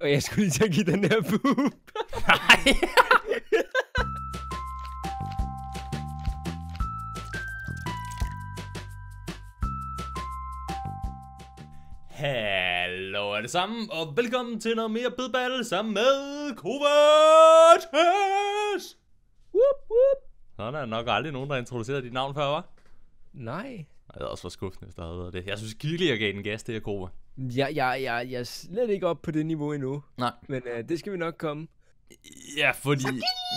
Og jeg skulle lige til at give den der boob. Nej. Hallo alle sammen, og velkommen til noget mere Battle sammen med Kovacs! Whoop, whoop. Nå, der er nok aldrig nogen, der har introduceret dit navn før, var? Nej. Jeg havde også været skuffende, hvis der havde været det. Jeg synes virkelig, jeg gav den gas, det her Kova. Jeg, jeg, jeg, jeg er slet ikke op på det niveau endnu. Nej. Men uh, det skal vi nok komme. Ja, fordi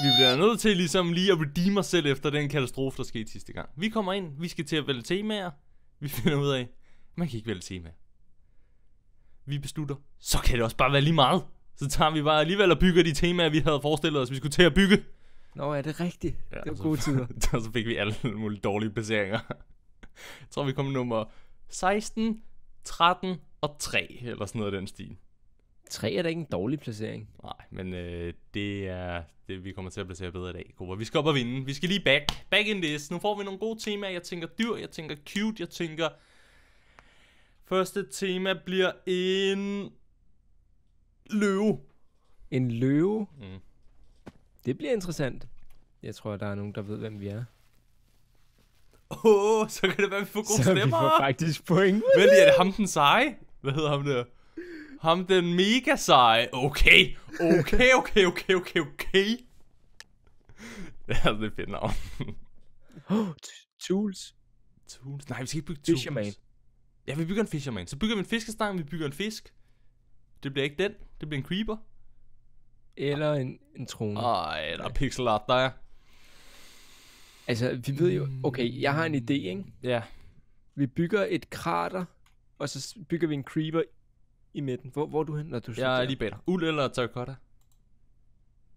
vi bliver nødt til ligesom lige at redeem os selv efter den katastrofe, der skete sidste gang. Vi kommer ind, vi skal til at vælge temaer. Vi finder ud af, man kan ikke vælge temaer. Vi beslutter, så kan det også bare være lige meget. Så tager vi bare alligevel og bygger de temaer, vi havde forestillet os, vi skulle til at bygge. Nå, er det rigtigt? Ja, det var så, gode tider. så fik vi alle mulige dårlige placeringer. Jeg tror, vi kom nummer 16, 13 og 3, eller sådan noget af den stil. 3 er da ikke en dårlig placering. Nej, men øh, det er det, vi kommer til at placere bedre i dag, grupper. Vi skal op og vinde. Vi skal lige back. Back in this. Nu får vi nogle gode temaer. Jeg tænker dyr, jeg tænker cute, jeg tænker... Første tema bliver en... Løve. En løve? Mm. Det bliver interessant. Jeg tror, der er nogen, der ved, hvem vi er. Åh, oh, så kan det være, at vi får gode så stemmer. Så vi får faktisk point. Vælg, er det ham den seje? Hvad hedder ham der? Ham den mega seje. Okay, okay, okay, okay, okay, okay. Det er altså et fedt navn. oh, tools. Tools. Nej, vi skal ikke bygge tools. Fisherman. Ja, vi bygger en fisherman. Så bygger vi en fiskestang, vi bygger en fisk. Det bliver ikke den. Det bliver en creeper. Eller en, en trone. Ej, der er pixel art, der er. Altså, vi ved jo, okay, jeg har en idé, ikke? Ja. Vi bygger et krater, og så bygger vi en creeper i midten. Hvor, hvor er du hen, når du Jeg er lige bag dig. Uld eller terracotta?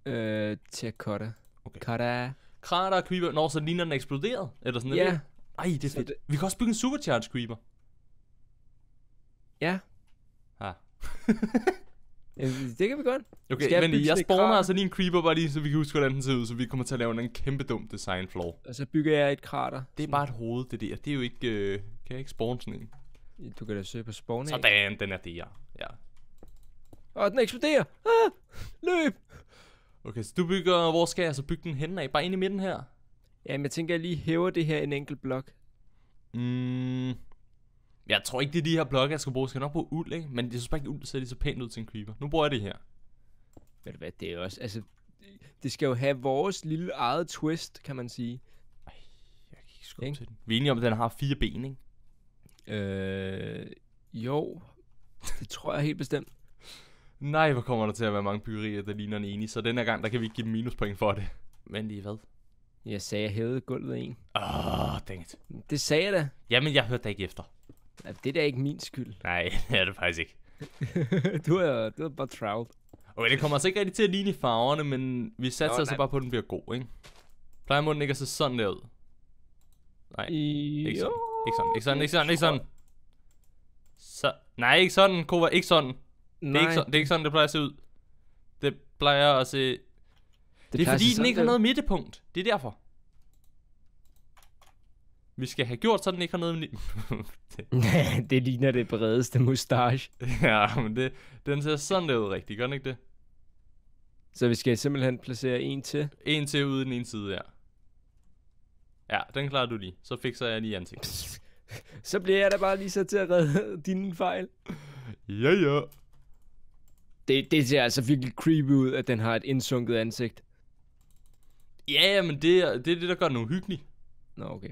Øh, terracotta. Okay. Kada. Krater og creeper, når så ligner den er eksploderet, eller sådan noget. Ja. Ej, det er fedt. Det... Vi kan også bygge en supercharged creeper. Ja. Ha. Øh, det kan vi godt. Okay, Skal men jeg, jeg spawner altså lige en creeper bare lige, så vi kan huske, hvordan den ser ud, så vi kommer til at lave en kæmpe dum design floor. Og så bygger jeg et krater. Det er bare et hoved, det der. Det er jo ikke... Øh, kan jeg ikke spawne sådan en? Du kan da søge på spawning. Sådan, den er det, ja. ja. Og den eksploderer. Ah, løb! Okay, så du bygger... Hvor skal jeg så bygge den hen af? Bare ind i midten her? Jamen, jeg tænker, jeg lige hæver det her en enkelt blok. Mm, jeg tror ikke, det er de her blokke, jeg skal bruge. Jeg skal nok bruge uld, ikke? Men jeg synes bare ikke, uld ser lige så pænt ud til en creeper. Nu bruger jeg det her. Ved du hvad, det er også... Altså, det skal jo have vores lille eget twist, kan man sige. Ej, jeg kan ikke skubbe til den. Vi er enige om, at den har fire ben, ikke? Øh, jo, det tror jeg helt bestemt. Nej, hvor kommer der til at være mange byggerier, der ligner en enig, så den her gang, der kan vi ikke give minuspoint for det. Men lige hvad? Jeg sagde, jeg hævede gulvet en. Åh, oh, dang it. Det sagde jeg da. Jamen, jeg hørte dig ikke efter. Ja, det er da ikke min skyld. Nej, det er det faktisk ikke. du, er, du er bare travlt. Okay, det kommer altså ikke rigtig til at ligne farverne, men vi satser altså bare på, at den bliver god, ikke? Plejer munden ikke at se sådan der ud? Nej, I... ikke sådan. Ikke sådan, ikke sådan, ikke sådan, ikke sådan. Så, nej, ikke sådan, Kova, ikke sådan. Nej. Det er ikke sådan, det er ikke sådan, det plejer at se ud. Det plejer at se... Det, det er fordi, den ikke har noget midtepunkt. Det er derfor. Vi skal have gjort, så den ikke har noget... det... det ligner det bredeste mustache. ja, men det, den ser sådan der ud rigtigt, gør den ikke det? Så vi skal simpelthen placere en til? En til ude den ene side, ja. Ja, den klarer du lige. Så fikser jeg lige ansigtet. så bliver jeg da bare lige så til at redde din fejl. Ja, ja. Det, det ser altså virkelig creepy ud, at den har et indsunket ansigt. Ja, men det, det er det, der gør den uhyggelig. Nå, okay.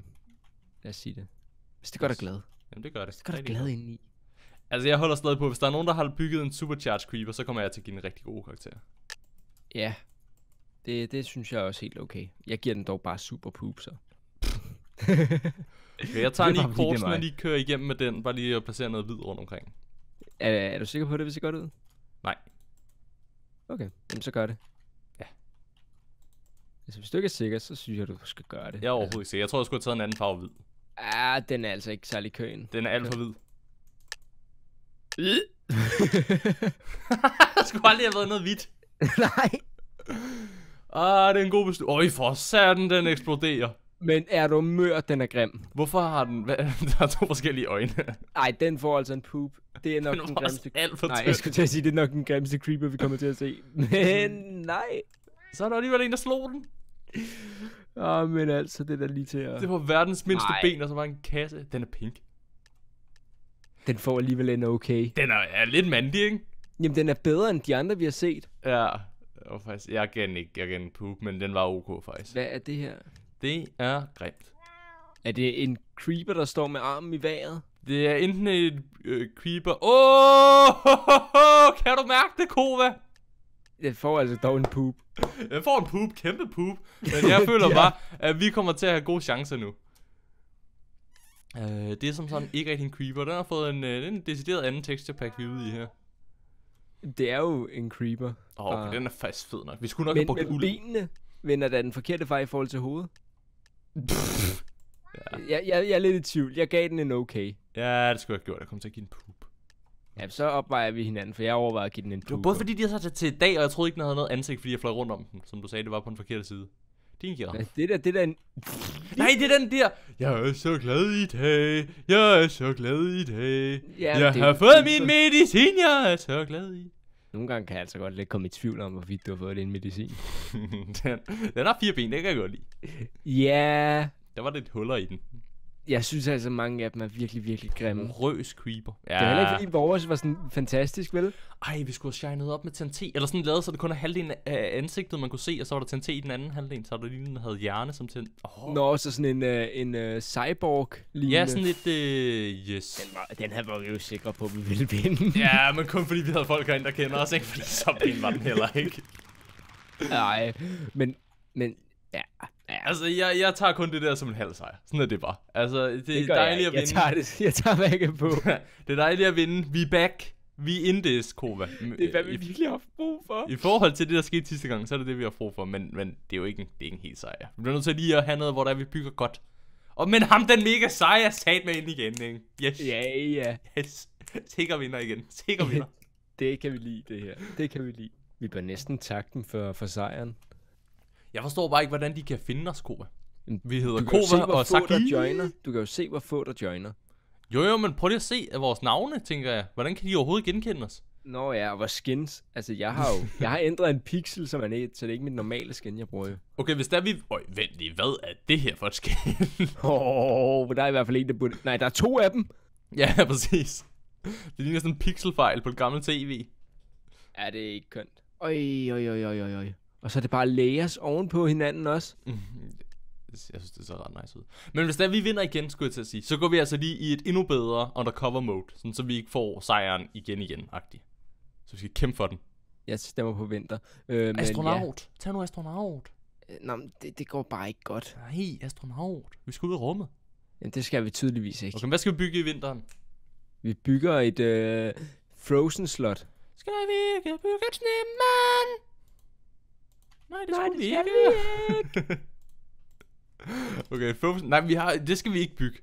Lad os sige det. Hvis det gør dig glad. Jamen det gør det. Det gør dig glad indeni. Altså jeg holder stadig på, hvis der er nogen, der har bygget en supercharge creeper, så kommer jeg til at give en rigtig god karakter. Ja. Det, det synes jeg også helt okay. Jeg giver den dog bare super poop, så. okay, jeg tager lige kortsen når lige kører igennem med den, bare lige at placere noget hvid rundt omkring. Er, er du sikker på det, hvis det går ud? Nej. Okay, Jamen, så gør det. Ja. Altså, hvis du ikke er sikker, så synes jeg, du skal gøre det. Jeg er overhovedet ikke sikker. Jeg tror, jeg skulle have taget en anden farve hvid. Ah, den er altså ikke særlig køen. Den er alt for hvid. der skulle aldrig have været noget hvidt. Nej. Ah, det er en god beslutning. Øj, for satan, den eksploderer. Men er du mør, den er grim. Hvorfor har den... Hva? Der er to forskellige øjne. Nej, den får altså en poop. Det er nok den, den grimste... Alt for nej, jeg skulle til at sige, det er nok den grimste creeper, vi kommer til at se. Men nej. Så er der alligevel en, der slår den. Åh, oh, men altså, det er lige til at... Det var verdens mindste Nej. ben, og så var en kasse. Den er pink. Den får alligevel en okay. Den er, er lidt mandig, ikke? Jamen, den er bedre end de andre, vi har set. Ja, og faktisk, jeg kan ikke, jeg kan poop, men den var ok faktisk. Hvad er det her? Det er grimt. Er det en creeper, der står med armen i vejret? Det er enten et øh, creeper... Åh, oh, kan du mærke det, Kova? Jeg får altså dog en poop. Jeg får en poop, kæmpe poop. Men jeg føler ja. bare, at vi kommer til at have gode chancer nu. uh, det er som sådan ikke rigtig en creeper. Den har fået en, uh, en decideret anden texture pack, vi er ude i her. Det er jo en creeper. Åh, oh, okay, uh, den er fast fed nok. Vi skulle nok men, have brugt men benene vender da den forkerte vej i forhold til hovedet. ja. jeg, jeg, jeg er lidt i tvivl. Jeg gav den en okay. Ja, det skulle jeg have gjort. Jeg kom til at give en poop. Ja, så opvejer vi hinanden, for jeg overvejer at give den en Det var både fordi, de havde sat til i dag, og jeg troede ikke, den havde noget ansigt, fordi jeg fløj rundt om den. Som du sagde, det var på den forkerte side. Din giraf. Ja, det der, det der... En... Nej, det er den der. Jeg er så glad i dag. Jeg er så glad i dag. Ja, jeg har fået det. min medicin, jeg er så glad i. Nogle gange kan jeg altså godt lidt komme i tvivl om, hvorvidt du har fået din medicin. den, den har fire ben, det kan jeg godt lide. Ja. Yeah. Der var lidt huller i den jeg synes altså, at mange af dem er virkelig, virkelig grimme. Røs creeper. Ja. Det er heller ikke, fordi vores var sådan fantastisk, vel? Ej, vi skulle have shinet op med TNT. E. Eller sådan lavet, så det kun er halvdelen af ansigtet, man kunne se, og så var der TNT e i den anden halvdel, så der lige den havde hjerne som tænd. Oh. Nå, så sådan en, uh, en uh, øh, cyborg lige. Ja, sådan lidt, uh, øh, yes. Den, var, den her var vi jo sikre på, at vi ville vinde. ja, men kun fordi vi havde folk herinde, der kender os, ikke? Fordi så ben var den heller ikke. Nej, men, men ja, altså, jeg, jeg tager kun det der som en halv sejr. Sådan er det bare. Altså, det, det er dejligt jeg. at vinde. Jeg tager, det, jeg tager væk på. det er dejligt at vinde. Vi er back. Vi er in this, Kova. det er, hvad vi virkelig har brug for. I forhold til det, der skete sidste gang, så er det det, vi har brug for. Men, men det er jo ikke en, det er ikke en helt sejr. Vi bliver nødt til lige at have noget, hvor der vi bygger godt. Og men ham, den mega seje, sat med ind igen, ikke? Yes. Ja, yeah, ja. Yeah. Yes. Sikker vinder igen. Sikker vinder. det kan vi lide, det her. Det kan vi lide. Vi bør næsten takke dem for, for sejren. Jeg forstår bare ikke, hvordan de kan finde os, Kova. Vi hedder Kova og Saki. joiner. Du kan jo se, hvor få der joiner. Jo, jo, men prøv lige at se at vores navne, tænker jeg. Hvordan kan de overhovedet genkende os? Nå ja, og vores skins. Altså, jeg har jo jeg har ændret en pixel, som er net, så det er ikke mit normale skin, jeg bruger jo. Okay, hvis der er vi... Øj, vent lige, hvad er det her for et skin? Åh, oh, der er i hvert fald en, der burde... Nej, der er to af dem. Ja, præcis. Det ligner sådan en pixelfejl på et gammelt tv. Ja, det er ikke kønt. Øj, øj, øj, øj, øj, øj. Og så er det bare layers ovenpå hinanden også. Mm-hmm. jeg synes, det ser ret nice ud. Men hvis der vi vinder igen, skulle jeg til at sige, så går vi altså lige i et endnu bedre undercover mode, sådan, så vi ikke får sejren igen igen agtig Så vi skal kæmpe for den. Jeg stemmer på vinter. Øh, men astronaut. Ja. Tag nu astronaut. Øh, nå, men det, det går bare ikke godt. Nej, astronaut. Vi skal ud i rummet. Jamen, det skal vi tydeligvis ikke. Okay, hvad skal vi bygge i vinteren? Vi bygger et øh, Frozen-slot. Skal vi ikke bygge et snemand? Nej, det Nej, skulle det vi ikke. Vi ikke. okay, frozen. Nej, vi har, det skal vi ikke bygge.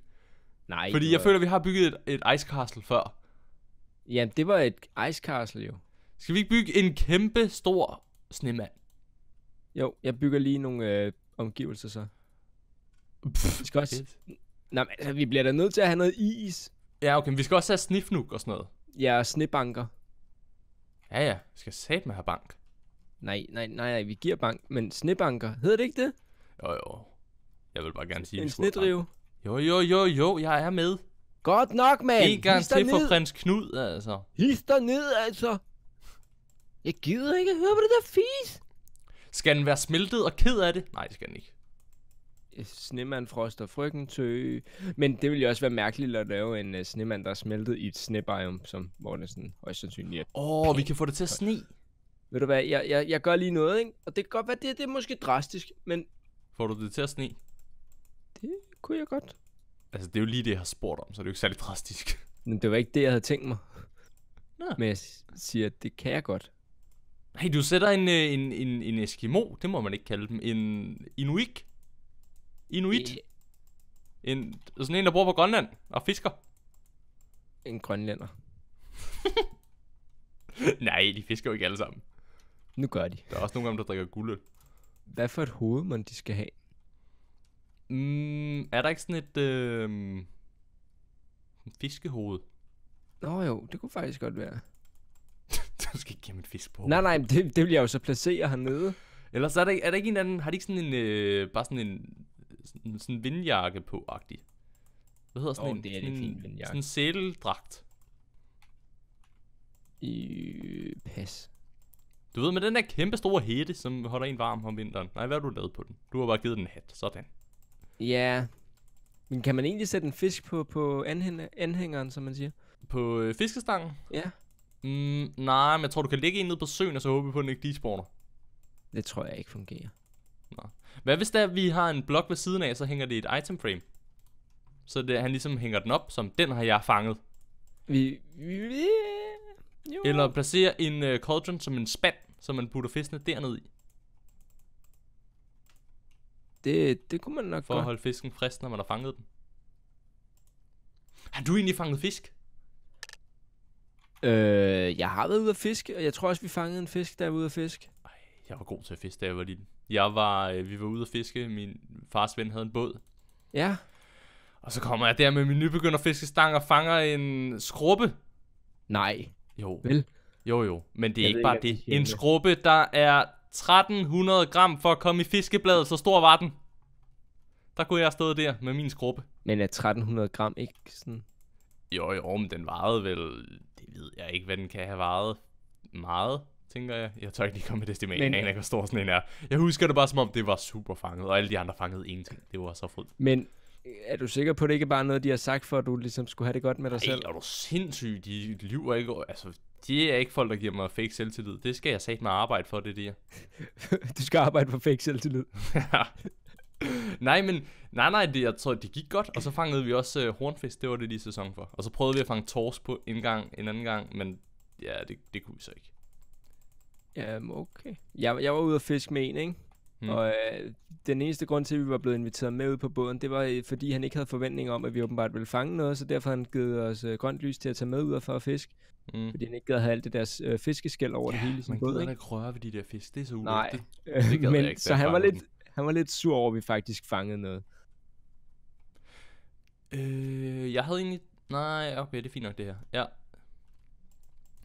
Nej. Fordi jeg var... føler, vi har bygget et, et ice castle før. Jamen, det var et ice castle jo. Skal vi ikke bygge en kæmpe stor snemand? Jo, jeg bygger lige nogle øh, omgivelser så. Pff, vi skal også... Nej, men, altså, vi bliver da nødt til at have noget is. Ja, okay, men vi skal også have snifnuk og sådan noget. Ja, og snibanker. Ja, ja. Vi skal satme have bank. Nej, nej, nej, nej, vi giver bank, men snebanker, hedder det ikke det? Jo, jo. Jeg vil bare gerne sige, En snedrive. Jo, jo, jo, jo, jeg er med. Godt nok, mand. En gang Hist til for prins Knud, altså. Hister ned, altså. Jeg gider ikke at høre på det der fis. Skal den være smeltet og ked af det? Nej, det skal den ikke. Øh, snemand, froster frygten tø. Men det ville jo også være mærkeligt at lave en uh, snemand, der er smeltet i et snebiom, som, hvor det sådan højst sandsynligt er. Åh, oh, vi kan få det til at sne ved du hvad, jeg, jeg, jeg gør lige noget, ikke? Og det kan godt være, det, det er måske drastisk, men... Får du det til at sne? Det kunne jeg godt. Altså, det er jo lige det, jeg har spurgt om, så det er jo ikke særlig drastisk. Men det var ikke det, jeg havde tænkt mig. Nå. Men jeg siger, at det kan jeg godt. Hey, du sætter en, øh, en, en, en Eskimo, det må man ikke kalde dem, en Inuit. Inuit. E... En, sådan en, der bor på Grønland og fisker. En grønlænder. Nej, de fisker jo ikke alle sammen. Nu gør de. Der er også nogle af dem, der drikker guldøl. Hvad for et hoved, man de skal have? Mm, er der ikke sådan et øh, fiskehoved? Nå jo, det kunne faktisk godt være. du skal ikke give ham et fisk på. Nej, nej, det, det vil jeg jo så placere hernede. Ellers er der, er der ikke en anden, har de ikke sådan en, øh, bare sådan en, sådan, sådan en vindjakke på, agtig? Hvad hedder sådan oh, en, det er en, fin vindjakke. sådan en sædeldragt? I, øh, pas. Du ved, med den der kæmpe store hætte, som holder en varm om vinteren. Nej, hvad har du lavet på den? Du har bare givet den en hat. Sådan. Ja. Men kan man egentlig sætte en fisk på, på anhæng- anhængeren, som man siger? På øh, fiskestangen? Ja. Mm, nej, men jeg tror, du kan ligge en ned på søen, og så håbe på, at den ikke despawner. Det tror jeg ikke fungerer. Nå. Hvad hvis der vi har en blok ved siden af, så hænger det i et item frame? Så det, han ligesom hænger den op, som den har jeg fanget. Vi, vi, jo. Eller placere en uh, cauldron som en spand, som man putter fiskene dernede i. Det, det kunne man nok For godt. at holde fisken frisk, når man har fanget den. Har du egentlig fanget fisk? Øh, jeg har været ude at fiske, og jeg tror også, vi fangede en fisk, der var ude at fiske. Ej, jeg var god til at fiske, da jeg var lille. Jeg var, øh, vi var ude at fiske, min fars ven havde en båd. Ja. Og så kommer jeg der med min nybegynder fiskestang og fanger en skrubbe. Nej. Jo. Vel? Jo, jo. Men det er jeg ikke bare ikke, det. En skrubbe, der er 1300 gram for at komme i fiskebladet, så stor var den. Der kunne jeg have stået der med min skrubbe. Men er 1300 gram ikke sådan... Jo, jo, men den varede vel... Det ved jeg ikke, hvad den kan have varet. Meget, tænker jeg. Jeg tør ikke lige komme med det men... Jeg aner ikke, hvor stor sådan en er. Jeg husker det bare, som om det var super fanget, og alle de andre fangede ingenting. Det var så fedt. Men er du sikker på, at det ikke bare er noget, de har sagt, for at du ligesom skulle have det godt med dig Ej, selv? er du sindssyg? De lyver ikke. Altså, de er ikke folk, der giver mig fake selvtillid. Det skal jeg satme arbejde for, det der. du skal arbejde for fake selvtillid. nej, men nej, nej, det, jeg tror, det gik godt, og så fangede vi også uh, øh, hornfisk, det var det lige sæson for. Og så prøvede vi at fange tors på en gang, en anden gang, men ja, det, det kunne vi så ikke. Jamen, okay. Jeg, jeg var ude at fiske med en, ikke? Mm. Og øh, den eneste grund til, at vi var blevet inviteret med ud på båden, det var, øh, fordi han ikke havde forventninger om, at vi åbenbart ville fange noget, så derfor han givet os øh, grønt lys til at tage med ud og få fisk. Mm. Fordi han ikke havde alt det der øh, fiskeskæld over ja, det hele Ja, sin båd. man gider ikke røre ved de der fisk, det er så ulækkert. Nej, det, det øh, men ikke, så han var, lidt, han var lidt sur over, at vi faktisk fangede noget. Øh, jeg havde egentlig... Nej, okay, det er fint nok det her. Ja.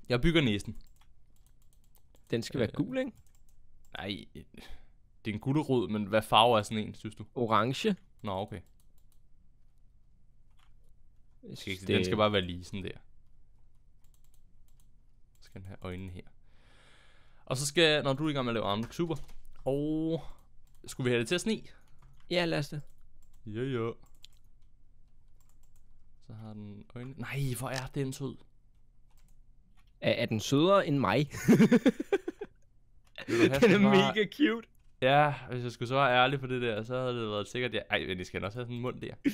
Jeg bygger næsen. Den skal øh, være gul, ikke? Nej, det er en gulderod, men hvad farve er sådan en, synes du? Orange. Nå, okay. Jeg skal ikke, det... Den skal bare være lige sådan der. Så skal den have øjnene her. Og så skal, når du er i gang med at lave armlock, super. Og skulle vi have det til at sne? Ja, lad os det. Ja, ja. Så har den øjne. Nej, hvor er den sød. Er, er den sødere end mig? den er mega cute. Ja, hvis jeg skulle så være ærlig på det der, så havde det været sikkert, jeg... Ej, men det skal også have sådan en mund der.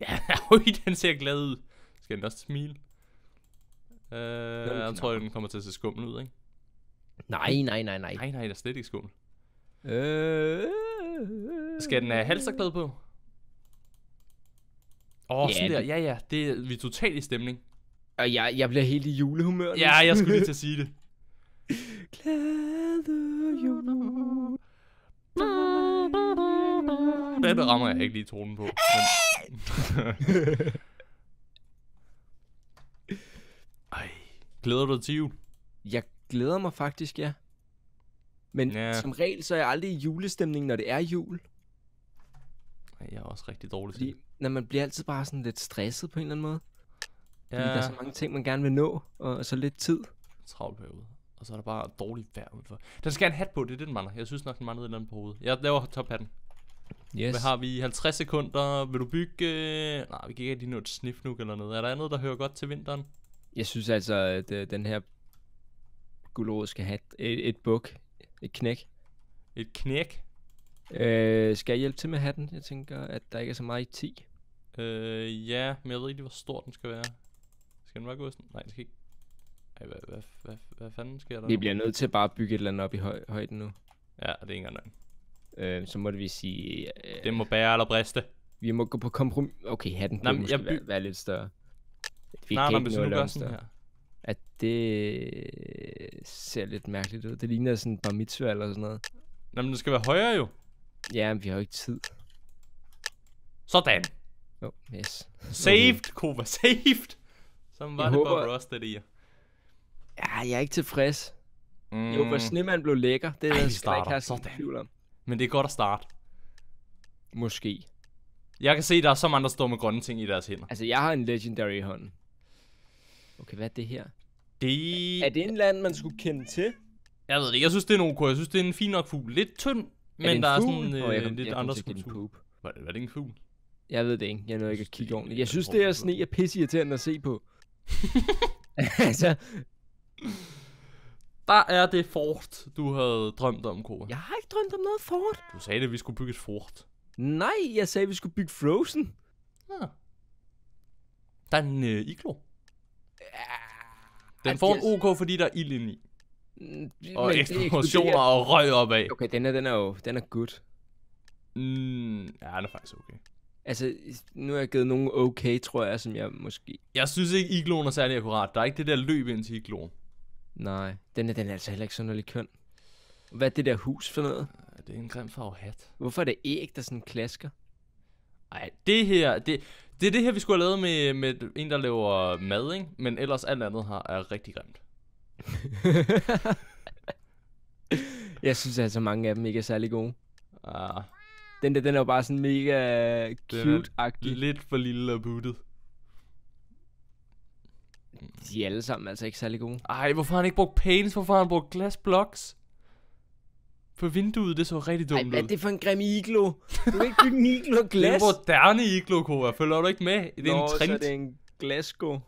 Ja, øj, den ser glad ud. Skal den også smile? Øh, jeg tror, den kommer til at se skummel ud, ikke? Nej, nej, nej, nej. Nej, nej, der er slet ikke skummel. Øh... Skal den have halserklæde på? Åh, oh, ja, sådan der. Ja, ja. Det er, vi er totalt i stemning. Og jeg, jeg bliver helt i julehumør. Nu. Ja, jeg skulle lige til at sige det. Glæde jul. da, rammer jeg ikke lige tonen på. Men... Ej, glæder du dig til jul? Jeg glæder mig faktisk, ja. Men ja. som regel, så er jeg aldrig i julestemning, når det er jul. jeg er også rigtig dårlig til det. Når man bliver altid bare sådan lidt stresset på en eller anden måde. Ja. Fordi der er så mange ting, man gerne vil nå, og så lidt tid. Travl periode. Og så er der bare dårligt vejr udenfor. Den skal have en hat på, det er det, den mangler. Jeg synes nok, den mangler et eller andet på hovedet. Jeg laver top hatten. Yes. Hvad har vi? 50 sekunder. Vil du bygge... Øh, nej, vi kan ikke lige nå et snifnuk eller noget. Er der andet, der hører godt til vinteren? Jeg synes altså, at øh, den her gulerod skal have et, et buk. Et knæk. Et knæk? Øh, skal jeg hjælpe til med hatten? Jeg tænker, at der ikke er så meget i 10. Øh, ja, men jeg ved ikke, hvor stor den skal være. Skal den bare gå sådan? Nej, det skal ikke. Ej, hvad, hvad, hvad, hvad fanden sker der? Vi bliver nødt til bare at bygge et eller andet op i høj, højden nu. Ja, det er ikke engang øh, så måtte vi sige... Øh, det må bære eller briste. Vi må gå på kompromis... Okay, hatten kunne måske jeg... være, være lidt større. Vi Nej, kan ikke gør sådan her. At det øh, ser lidt mærkeligt ud. Det ligner sådan bare mitzvah eller sådan noget. Nå, men det skal være højere jo. Ja, men vi har jo ikke tid. Sådan. Jo, oh, yes. Saved, okay. Kova, saved. Som var jeg det håber... Bob Ross, det der. Ja, jeg er ikke tilfreds. Mm. Jo, for snemand blev lækker. Det er Ej, der, skal ikke have sådan tvivl om. Men det er godt at starte. Måske. Jeg kan se, der er så mange, der står med grønne ting i deres hænder. Altså, jeg har en legendary hånd. Okay, hvad er det her? Det... Er det en land, man skulle kende til? Jeg ved det ikke. Jeg synes, det er en OK. Jeg synes, det er en fin nok fugl. Lidt tynd, er men der fugl? er sådan øh, oh, jeg kom, øh, lidt jeg andre skulptur. Hvad det, det en fugl? Jeg ved det ikke. Jeg nåede ikke at kigge ordentligt. Jeg synes, det er sne er pisse irriterende at se på. altså, der er det fort, du havde drømt om, Kåre. Jeg har ikke drømt om noget fort. Du sagde, at vi skulle bygge et fort. Nej, jeg sagde, at vi skulle bygge Frozen. Ja. Der er en øh, iglo. Ja, Den får en OK, fordi der er ild ind i. Mm, og eksplosioner og røg opad. Okay, den er, den er jo den er good. Mm, ja, den er faktisk okay. Altså, nu har jeg givet nogen okay, tror jeg, som jeg måske... Jeg synes ikke, igloen er særlig akkurat. Der er ikke det der løb ind til igloen. Nej, den er, den er altså heller ikke sådan køn. Hvad er det der hus for noget? Øh, det er en grim farve hat. Hvorfor er det æg, der sådan klasker? Ej, det her, det, det er det her, vi skulle have lavet med, med en, der laver mad, ikke? Men ellers alt andet her er rigtig grimt. jeg synes altså, mange af dem ikke er særlig gode. Ah. Den der, den er jo bare sådan mega cute-agtig. Lidt for lille og buttet. De er alle sammen altså ikke særlig gode. Ej, hvorfor har han ikke brugt panes? Hvorfor har han brugt glasblocks? For vinduet, det så rigtig dumt ud. hvad er ud. det for en grim iglo? Du kan ikke bygge en iglo glas. Det er glas. en moderne iglo, Kova. Følger du ikke med? Det er Nå, en så er det en glasgo.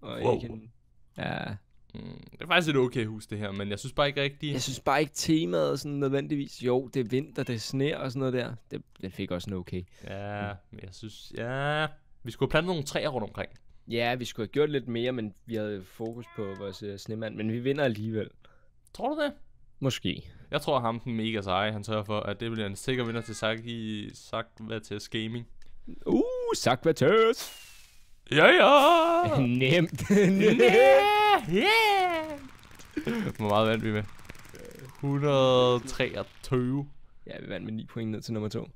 Og wow. ikke en... Ja, Mm, det er faktisk et okay hus, det her, men jeg synes bare ikke rigtigt... jeg synes bare ikke temaet sådan nødvendigvis. Jo, det er vinter, det er sne og sådan noget der. Det, det fik også en okay. Ja, men jeg synes... Ja... Vi skulle have plantet nogle træer rundt omkring. Ja, vi skulle have gjort lidt mere, men vi havde fokus på vores uh, snemand. Men vi vinder alligevel. Tror du det? Måske. Jeg tror ham den mega seje, han sørger for, at det bliver en sikker vinder til i Sakvates Gaming. Uh, Sakvates! Ja, ja! Nemt. Nemt. Yeah. Hvor meget vandt vi med? 123. Ja, vi vandt med 9 point ned til nummer 2.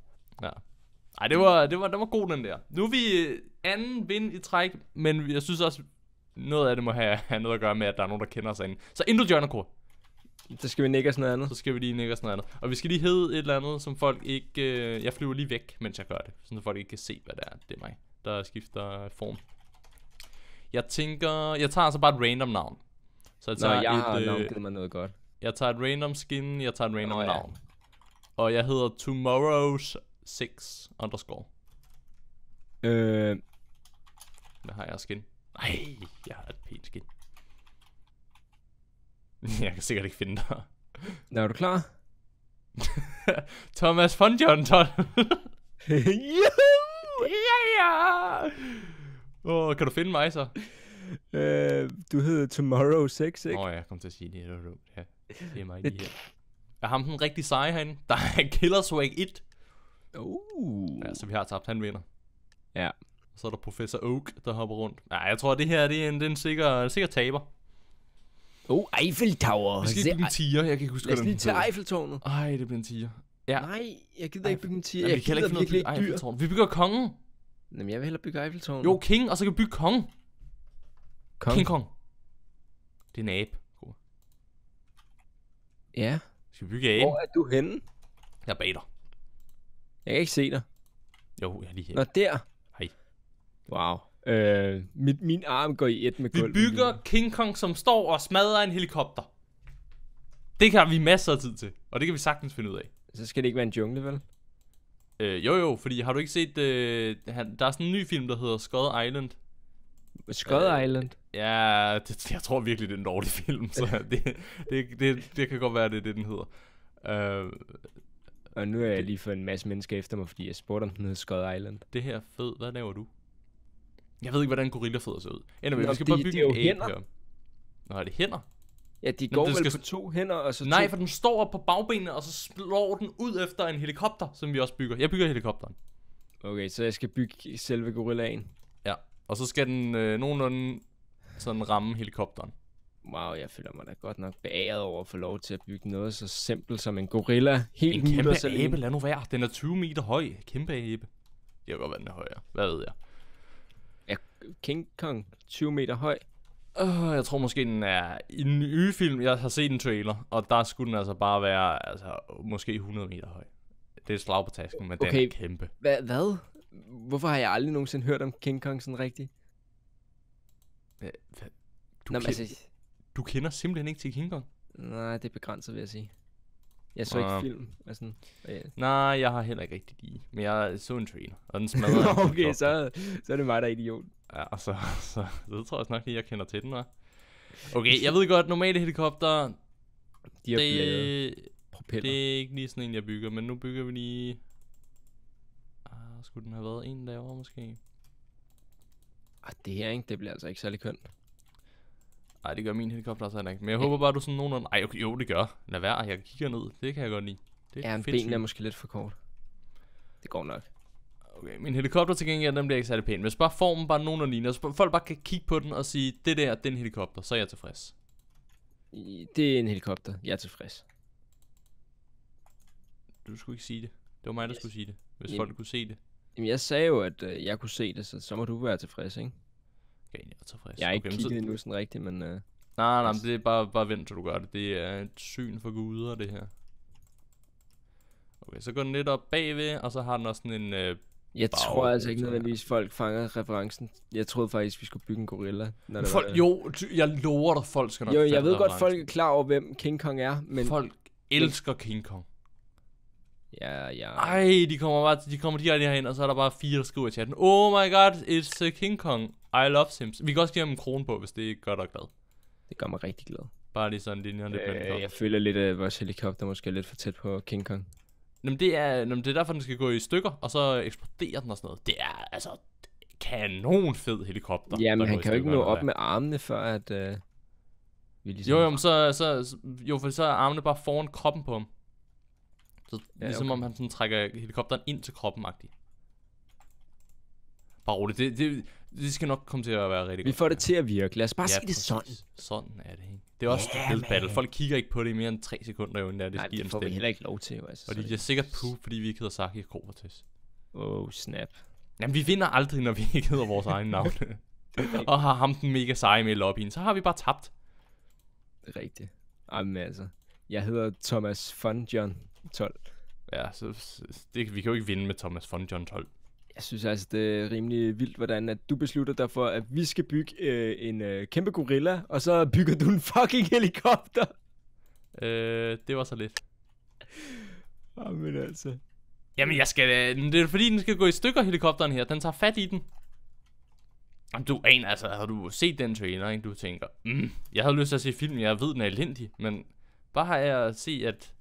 Ja. Ej, det var, det var, det var god den der. Nu er vi anden vind i træk, men jeg synes også, noget af det må have, have noget at gøre med, at der er nogen, der kender sig ind. Så intet Jørgenekor. Så skal vi nikke os noget andet. Så skal vi lige nikke os noget andet. Og vi skal lige hedde et eller andet, som folk ikke... Øh, jeg flyver lige væk, mens jeg gør det. Så folk ikke kan se, hvad det er. Det er mig, der skifter form. Jeg tænker... Jeg tager altså bare et random navn. Så jeg tager Nå, jeg et, har øh, navn, mig noget godt. Jeg tager et random skin, jeg tager et random Nå, ja. navn. Og jeg hedder Tomorrow's 6 underscore. Øh, hvad har jeg skin? Nej, jeg har et pænt skin. Jeg kan sikkert ikke finde dig. Nå, er du klar? Thomas von John Ton. ja, ja. Åh, kan du finde mig så? Uh, du hedder Tomorrow 6, ikke? Åh oh, ja, kom til at sige det. Det, ja, det er mig lige her. Er ham den rigtig seje herinde? Der er Killerswag 1. Uh. Ja, så vi har tabt, han vinder. Ja. Og så er der Professor Oak, der hopper rundt. Nej, jeg tror, at det her det er en, det er en sikker, en sikker taber. Oh, Eiffel Tower. Vi skal ikke bygge en tiger, jeg kan ikke huske, Lad os lige tage Eiffeltårnet. Ej, det bliver en tiger. Ja. Nej, jeg gider ikke bygge en tiger. jeg, jeg gider ikke bygge Eiffeltårnet. Vi bygger kongen. Jamen, jeg vil hellere bygge Eiffeltårnet. Jo, King, og så kan vi bygge kongen. Kong. King Kong. Det er en abe. God. Ja. Skal vi bygge abe? Hvor er du henne? Jeg er bag dig. Jeg kan ikke se dig. Jo, jeg er lige her. Nå, der. Wow. Øh, mit, min arm går i et med Vi bygger King Kong, som står og smadrer en helikopter. Det kan vi masser af tid til, og det kan vi sagtens finde ud af. Så skal det ikke være en jungle, vel? Øh, jo jo, fordi har du ikke set, øh, der er sådan en ny film, der hedder Skod Island. Skod øh, Island? Ja, det, jeg tror virkelig, det er en dårlig film, så det, det, det, det kan godt være, det er det, den hedder. Øh, og nu er jeg lige fået en masse mennesker efter mig, fordi jeg spurgte, om den hedder Skod Island. Det her fed, hvad laver du? Jeg ved ikke, hvordan gorillafødder ser ud. Anyway, Nå, vi skal de, bare bygge en abe her. Nå, er det hænder? Ja, de går Nå, vel skal... på to hænder, og så Nej, to... for den står op på bagbenene, og så slår den ud efter en helikopter, som vi også bygger. Jeg bygger helikopteren. Okay, så jeg skal bygge selve gorillaen. Ja, og så skal den øh, nogenlunde sådan ramme helikopteren. Wow, jeg føler mig da godt nok beæret over at få lov til at bygge noget så simpelt som en gorilla. Helt en kæmpe æbe, lad nu være. Den er 20 meter høj. Kæmpe æbe. Det kan godt være, den er højere. Hvad ved jeg? King Kong, 20 meter høj. Uh, jeg tror måske, den er... I den nye film, jeg har set en trailer, og der skulle den altså bare være altså, måske 100 meter høj. Det er et slag på tasken, men okay. den er kæmpe. Hva- hvad? Hvorfor har jeg aldrig nogensinde hørt om King Kong sådan rigtigt? Hva- du, Nå, kend- altså... du kender simpelthen ikke til King Kong? Nej, det er begrænset, vil jeg sige. Jeg så Nå. ikke film. Altså, ja. Øh. Nej, jeg har heller ikke rigtig lige. Men jeg så en trailer, og den smadrede. okay, så, så er det mig, der er idiot. Ja, og så, så, det tror jeg også nok lige, jeg kender til den, var. Okay, jeg ved godt, normale helikopter, de er det, propeller. det er ikke lige sådan en, jeg bygger, men nu bygger vi lige... Ah, skulle den have været en derovre måske? Ah, det her, ikke? Det bliver altså ikke særlig kønt. Nej, det gør min helikopter altså ikke. Men jeg håber bare, du sådan nogenlunde... Ej, okay, jo, det gør. Lad være, jeg kigger ned. Det kan jeg godt lide. Det er ja, benene er måske lidt for kort. Det går nok okay. Min helikopter til gengæld, den bliver ikke særlig pæn. Hvis bare formen bare nogen og ligner, så folk bare kan kigge på den og sige, det der, det er en helikopter, så er jeg tilfreds. Det er en helikopter. Jeg er tilfreds. Du skulle ikke sige det. Det var mig, der yes. skulle sige det, hvis Jamen. folk kunne se det. Jamen, jeg sagde jo, at øh, jeg kunne se det, så, så må du være tilfreds, ikke? Okay, jeg er tilfreds. Jeg er ikke okay, kigget så... sådan rigtigt, men... Øh, nej, nej, nej, det er bare, bare vent, til du gør det. Det er et syn for guder, det her. Okay, så går den lidt op bagved, og så har den også sådan en øh, jeg Bare tror altså ikke nødvendigvis, folk fanger referencen. Jeg troede faktisk, vi skulle bygge en gorilla. Når det folk, var det. Jo, jeg lover dig, folk skal nok Jo, jeg ved referencen. godt, folk er klar over, hvem King Kong er, men... Folk elsker King Kong. Ja, ja. Ej, de kommer bare de kommer direkte herhen, og så er der bare fire, der skriver i chatten. Oh my god, it's uh, King Kong. I love Sims. Vi kan også give ham en krone på, hvis det gør dig glad. Det gør mig rigtig glad. Bare lige sådan linjer. Øh, lidt jeg føler lidt, at vores helikopter måske er lidt for tæt på King Kong. Jamen, det er, jamen, det er derfor, den skal gå i stykker, og så eksploderer den og sådan noget. Det er altså kanon fed helikopter. men han kan jo ikke nå op med armene, før at... Øh, vi ligesom... Jo, jo, men så, så, jo, for så er armene bare foran kroppen på ham. Så, ja, ligesom om han sådan trækker helikopteren ind til kroppen, agtigt. Bare roligt. Det, det, det skal nok komme til at være rigtig vi godt. Vi får det til at virke. Lad os bare ja, se det sådan. Sådan er det, ikke? Det er også yeah, et battle. Folk kigger ikke på det i mere end 3 sekunder, jo, der det, Nej, det får vi heller ikke lov til, altså. Og de er sikkert poo, fordi vi ikke hedder Saki og Kovartes. Oh, snap. Jamen, vi vinder aldrig, når vi ikke hedder vores egen navn. og har ham den mega seje med i lobbyen, så har vi bare tabt. Rigtigt. Jamen altså, jeg hedder Thomas Fonjon 12. Ja, så, så det, vi kan jo ikke vinde med Thomas Fonjon 12. Jeg synes altså, det er rimelig vildt, hvordan at du beslutter dig for, at vi skal bygge øh, en øh, kæmpe gorilla, og så bygger du en fucking helikopter. Øh, det var så lidt. Jamen altså. Jamen, jeg skal... Øh, det er fordi, den skal gå i stykker, helikopteren her. Den tager fat i den. du aner altså, har du set den trailer, ikke? Du tænker, mm, jeg havde lyst til at se filmen, jeg ved, den er elendig, men bare har jeg at se, at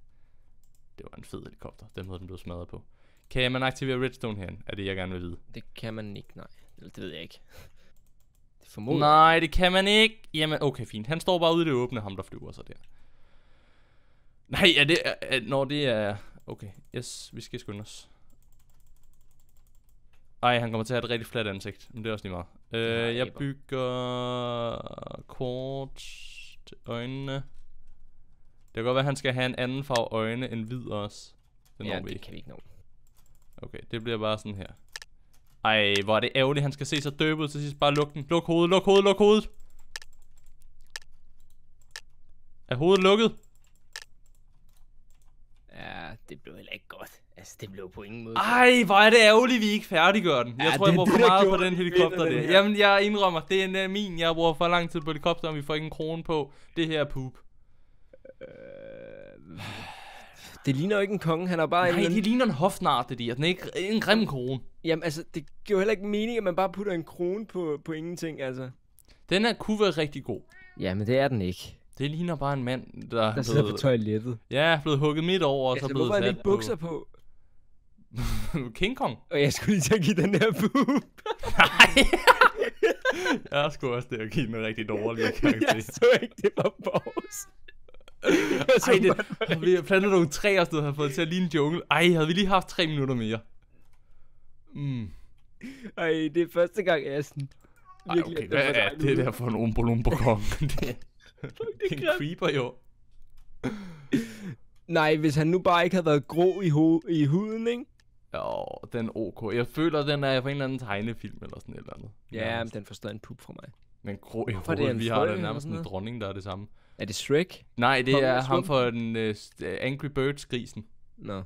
det var en fed helikopter, den måde, den blev smadret på. Kan man aktivere redstone her? Er det, jeg gerne vil vide. Det kan man ikke, nej. Eller Det ved jeg ikke. Det formoder Nej, det kan man ikke. Jamen, okay, fint. Han står bare ude i det åbne, ham der flyver så der. Nej, er det... Er, er, når det er... Okay, yes, vi skal skynde os. Ej, han kommer til at have et rigtig fladt ansigt. Men det er også lige meget. Øh, jeg bygger... Kort... Øjnene. Det kan godt være, at han skal have en anden farve øjne end hvid også. Det ja, vi det ikke. kan vi ikke nå. Okay, det bliver bare sådan her. Ej, hvor er det ærgerligt, han skal se sig ud til sidst. Bare luk den. Luk hovedet, luk hovedet, luk hovedet. Er hovedet lukket? Ja, det blev heller ikke godt. Altså, det blev på ingen måde. Ej, hvor er det ærgerligt, vi ikke færdiggør den. Jeg ja, tror, jeg bruger for meget på den helikopter der. Jamen, jeg indrømmer, det er øh, min. Jeg bruger for lang tid på helikopteren, vi får ikke en krone på. Det her er poop. Øh... Det ligner jo ikke en konge, han er bare Nej, en... Nej, det ligner en hofnar, det der. Den er ikke en grim krone. Jamen altså, det giver jo heller ikke mening, at man bare putter en krone på, på ingenting, altså. Den her kunne være rigtig god. Ja, men det er den ikke. Det ligner bare en mand, der... Der sidder blevet, på toilettet. Ja, blevet hugget midt over, og ja, så blevet sat hvorfor er bukser på? King Kong. Og jeg skulle lige til at give den der boob. Nej. jeg skulle også det at give den rigtig dårlig karakter. Jeg så ikke, det var Borgs. Ej, det, vi har plantet nogle træer, og har fået til at ligne jungle. Ej, havde vi lige haft tre minutter mere. Mm. Ej, det er første gang, jeg er sådan... Ej, okay, hvad er det der for en umbrolumbrokong? det, det er en creeper, jo. Nej, hvis han nu bare ikke havde været grå i, ho- i huden, ikke? Ja, den er ok. Jeg føler, den er fra en eller anden tegnefilm eller sådan et eller andet. Ja, men den forstår en pup fra mig. Men grå i hovedet, vi har da nærmest en dronning, der er det samme. Er det Shrek? Nej, det Kom, er ham fra øh, den uh, Angry Birds-grisen. Nå. No.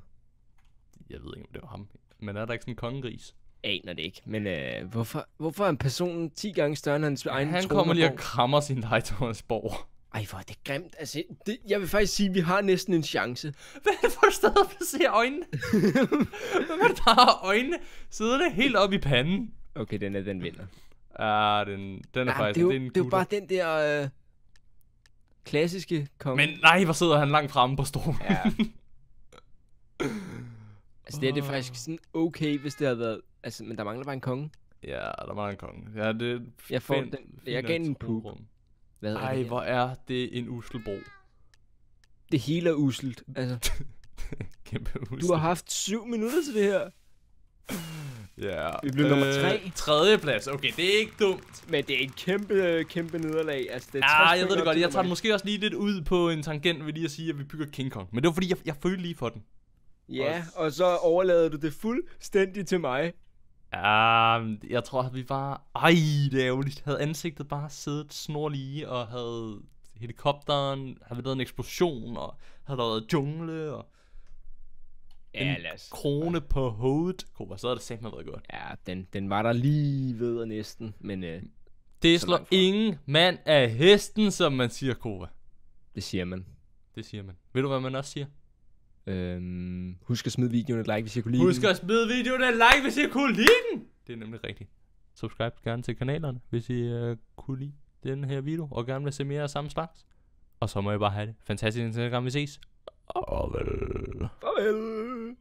Jeg ved ikke, om det var ham. Men er der ikke sådan en kongegris? Aner det ikke, men uh, hvorfor, hvorfor er en person 10 gange større end hans egen Han kommer lige og krammer sin Borg. Ej, hvor er det grimt. Altså, det, jeg vil faktisk sige, at vi har næsten en chance. Hvad er det for et sted at se øjnene? Hvad er det, der har øjnene det helt op i panden? Okay, den er den vinder. Ja, ah, den, den er ah, faktisk... Det er, jo, det er, en det er jo bare den der... Uh klassiske kong. Men nej, hvor sidder han langt fremme på stolen. Ja. altså, det er det faktisk sådan okay, hvis det havde været... Altså, men der mangler bare en konge. Ja, der mangler en konge. Ja, det jeg, får den, jeg gav en pup. Hvad Ej, det hvor er det en uslebro. Det hele er uselt, altså. Kæmpe uselt. Du har haft syv minutter til det her. Ja. Vi blev øh, nummer tre. Øh, Tredje plads. Okay, det er ikke dumt. Men det er et kæmpe, kæmpe nederlag. Altså, det er ja, ah, jeg ved det godt. Jeg tager måske også lige lidt ud på en tangent ved lige at sige, at vi bygger King Kong. Men det var fordi, jeg, jeg følte lige for den. Ja, også. og så overlader du det fuldstændig til mig. Ja, jeg tror, at vi var... Ej, det er ærgerligt. Havde ansigtet bare siddet snorlige, og havde helikopteren, havde været en eksplosion, og havde der været jungle, og en lad os. krone på hovedet, Cooper, så havde det sagt mig været godt. Ja, den, den var der lige ved og næsten, men... Øh, det slår ingen mand af hesten, som man siger, Kova. Det siger man. Det siger man. Ved du, hvad man også siger? Øhm, husk at smide videoen et like, hvis I kunne lide Husk den. at smide videoen et like, hvis I kunne lide den. Det er nemlig rigtigt. Subscribe gerne til kanalerne, hvis I uh, kunne lide den her video, og gerne vil se mere af samme slags. Og så må I bare have det. Fantastisk Instagram, vi ses. Farvel. Farvel.